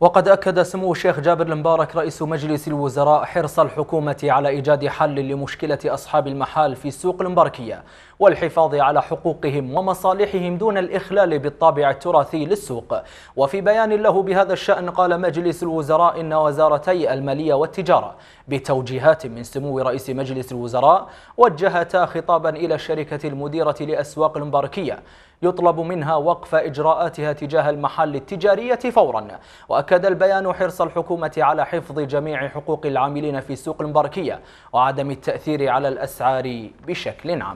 وقد أكد سمو الشيخ جابر المبارك رئيس مجلس الوزراء حرص الحكومة على إيجاد حل لمشكلة أصحاب المحال في السوق المباركية والحفاظ على حقوقهم ومصالحهم دون الإخلال بالطابع التراثي للسوق وفي بيان له بهذا الشأن قال مجلس الوزراء إن وزارتي المالية والتجارة بتوجيهات من سمو رئيس مجلس الوزراء وجهتا خطابا إلى الشركة المديرة لأسواق المباركية يطلب منها وقف إجراءاتها تجاه المحل التجارية فورا وأكد البيان حرص الحكومة على حفظ جميع حقوق العاملين في السوق المباركية وعدم التأثير على الأسعار بشكل عام